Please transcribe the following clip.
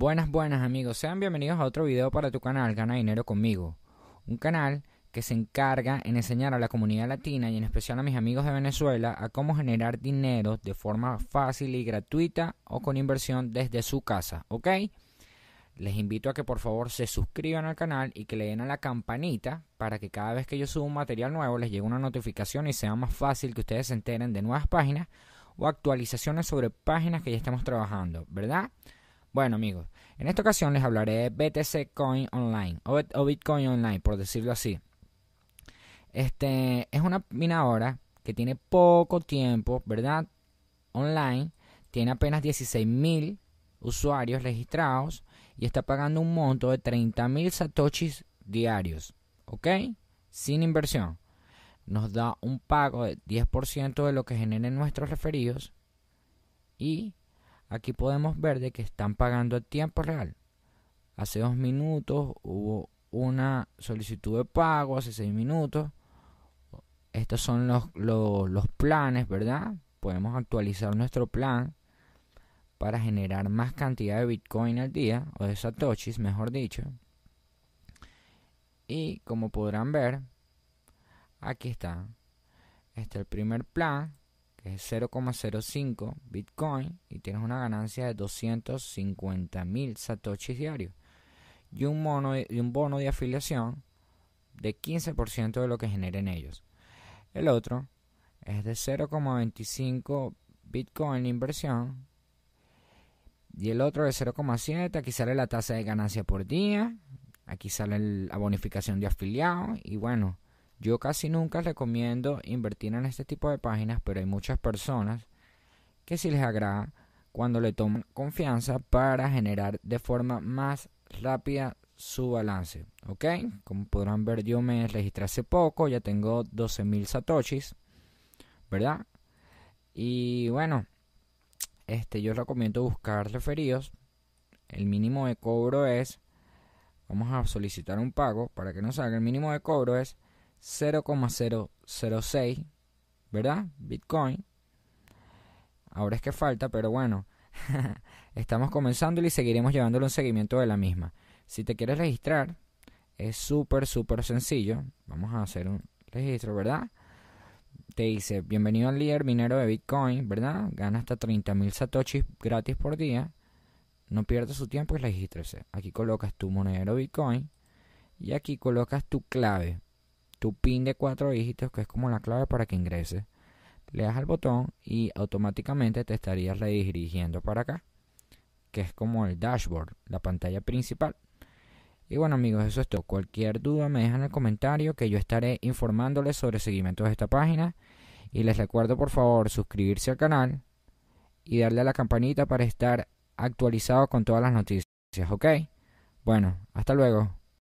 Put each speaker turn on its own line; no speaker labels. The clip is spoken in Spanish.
Buenas, buenas amigos, sean bienvenidos a otro video para tu canal Gana Dinero conmigo, un canal que se encarga en enseñar a la comunidad latina y en especial a mis amigos de Venezuela a cómo generar dinero de forma fácil y gratuita o con inversión desde su casa, ¿ok? Les invito a que por favor se suscriban al canal y que le den a la campanita para que cada vez que yo suba un material nuevo les llegue una notificación y sea más fácil que ustedes se enteren de nuevas páginas o actualizaciones sobre páginas que ya estamos trabajando, ¿verdad? Bueno amigos, en esta ocasión les hablaré de BTC Coin Online o Bitcoin Online, por decirlo así. Este es una minadora que tiene poco tiempo, ¿verdad? Online, tiene apenas 16.000 usuarios registrados y está pagando un monto de 30.000 satoshis diarios, ¿ok? Sin inversión. Nos da un pago de 10% de lo que generen nuestros referidos y Aquí podemos ver de que están pagando a tiempo real. Hace dos minutos hubo una solicitud de pago, hace seis minutos. Estos son los, planes, ¿verdad? Podemos actualizar nuestro plan para generar más cantidad de Bitcoin al día, o de Satoshis, mejor dicho. Y como podrán ver, aquí está. Este es el primer plan que es 0,05 Bitcoin, y tienes una ganancia de 250 mil satoshis diarios. Y un, y un bono de afiliación de 15% de lo que generen ellos. El otro es de 0,25 Bitcoin inversión. Y el otro de 0,7. Aquí sale la tasa de ganancia por día. Aquí sale la bonificación de afiliado Y bueno, yo casi nunca recomiendo invertir en este tipo de páginas, pero hay muchas personas que sí les agrada cuando le toman confianza para generar de forma más rápida su balance. ¿Ok? Como podrán ver, yo me registré hace poco, ya tengo 12.000 satoshis, ¿verdad? Y bueno, este, yo recomiendo buscar referidos. El mínimo de cobro es, vamos a solicitar un pago para que nos haga, el mínimo de cobro es 0,006, ¿verdad? Bitcoin. Ahora es que falta, pero bueno, estamos comenzando y seguiremos llevándole un seguimiento de la misma. Si te quieres registrar, es súper, súper sencillo. Vamos a hacer un registro, ¿verdad? Te dice, bienvenido al líder minero de Bitcoin, ¿verdad? Gana hasta 30.000 satoshis gratis por día. No pierdas su tiempo y regístrese. Aquí colocas tu monedero Bitcoin y aquí colocas tu clave tu PIN de cuatro dígitos, que es como la clave para que ingrese, Le das al botón y automáticamente te estarías redirigiendo para acá, que es como el dashboard, la pantalla principal. Y bueno amigos, eso es todo. Cualquier duda me dejan en el comentario que yo estaré informándoles sobre seguimiento de esta página. Y les recuerdo por favor suscribirse al canal y darle a la campanita para estar actualizado con todas las noticias, ¿ok? Bueno, hasta luego.